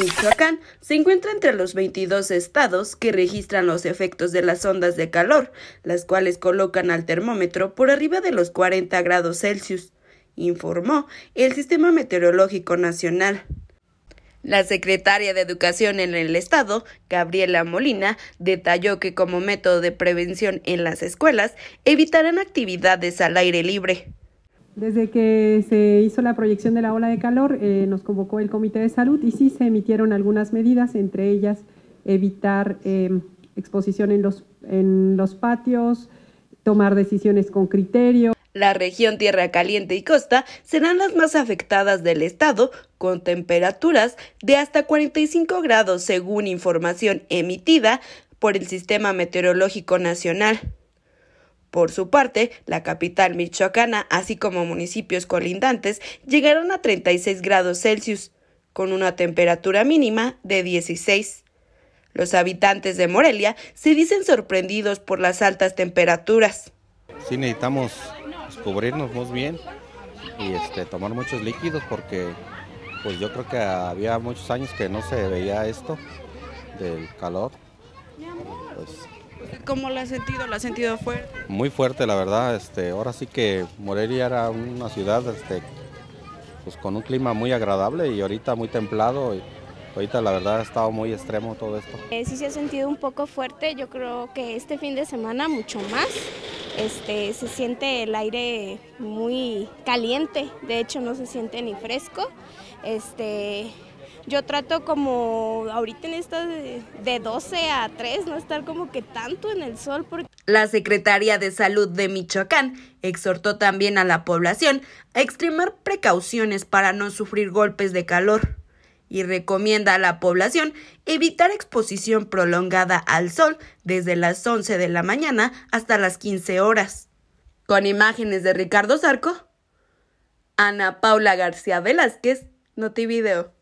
Michoacán se encuentra entre los 22 estados que registran los efectos de las ondas de calor, las cuales colocan al termómetro por arriba de los 40 grados Celsius, informó el Sistema Meteorológico Nacional. La secretaria de Educación en el Estado, Gabriela Molina, detalló que como método de prevención en las escuelas evitarán actividades al aire libre. Desde que se hizo la proyección de la ola de calor, eh, nos convocó el Comité de Salud y sí se emitieron algunas medidas, entre ellas evitar eh, exposición en los, en los patios, tomar decisiones con criterio. La región Tierra Caliente y Costa serán las más afectadas del estado, con temperaturas de hasta 45 grados, según información emitida por el Sistema Meteorológico Nacional. Por su parte, la capital michoacana, así como municipios colindantes, llegaron a 36 grados Celsius, con una temperatura mínima de 16. Los habitantes de Morelia se dicen sorprendidos por las altas temperaturas. Sí, necesitamos cubrirnos muy bien y este, tomar muchos líquidos porque pues yo creo que había muchos años que no se veía esto del calor. Pues, cómo lo ha sentido? ¿Lo ha sentido fuerte? Muy fuerte, la verdad. Este, ahora sí que Morelia era una ciudad este, pues con un clima muy agradable y ahorita muy templado. Ahorita la verdad ha estado muy extremo todo esto. Eh, sí se ha sentido un poco fuerte, yo creo que este fin de semana mucho más. Este, se siente el aire muy caliente, de hecho no se siente ni fresco. Este, yo trato como ahorita en estas de 12 a 3 no estar como que tanto en el sol. Porque... La Secretaría de Salud de Michoacán exhortó también a la población a extremar precauciones para no sufrir golpes de calor y recomienda a la población evitar exposición prolongada al sol desde las 11 de la mañana hasta las 15 horas. Con imágenes de Ricardo Zarco, Ana Paula García Velázquez, Notivideo.